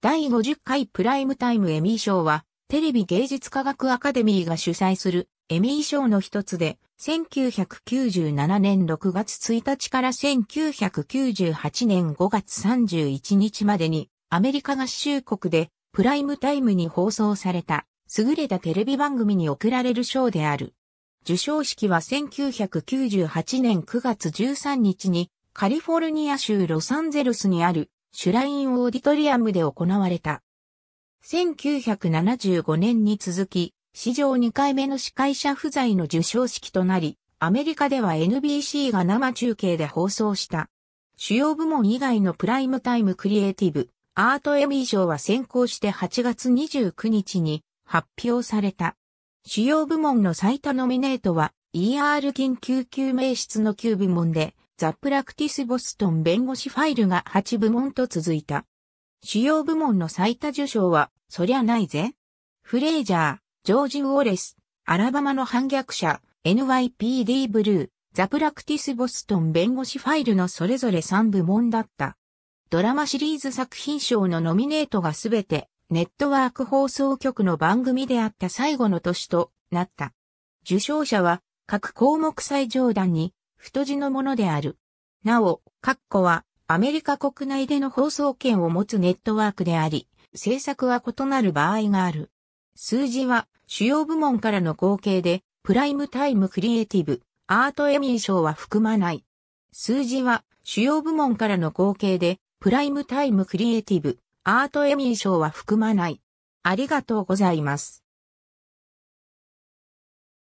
第50回プライムタイムエミー賞は、テレビ芸術科学アカデミーが主催するエミー賞の一つで、1997年6月1日から1998年5月31日までに、アメリカ合衆国でプライムタイムに放送された、優れたテレビ番組に贈られる賞である。受賞式は1998年9月13日に、カリフォルニア州ロサンゼルスにあるシュラインオーディトリアムで行われた。1975年に続き、史上2回目の司会者不在の受賞式となり、アメリカでは NBC が生中継で放送した。主要部門以外のプライムタイムクリエイティブ、アートエミー賞は先行して8月29日に発表された。主要部門の最多ノミネートは、ER 緊急救命室の9部門で、ザ・プラクティス・ボストン弁護士ファイルが8部門と続いた。主要部門の最多受賞は、そりゃないぜ。フレイジャー、ジョージ・ウォレス、アラバマの反逆者、NYPD ブルー、ザ・プラクティス・ボストン弁護士ファイルのそれぞれ3部門だった。ドラマシリーズ作品賞のノミネートがすべて、ネットワーク放送局の番組であった最後の年となった。受賞者は、各項目最上段に、太字のものである。なお、カッコは、アメリカ国内での放送権を持つネットワークであり、制作は異なる場合がある。数字は、主要部門からの合計で、プライムタイムクリエイティブ、アートエミー賞は含まない。数字は、主要部門からの合計で、プライムタイムクリエイティブ、アートエミー賞は含まない。ありがとうございます。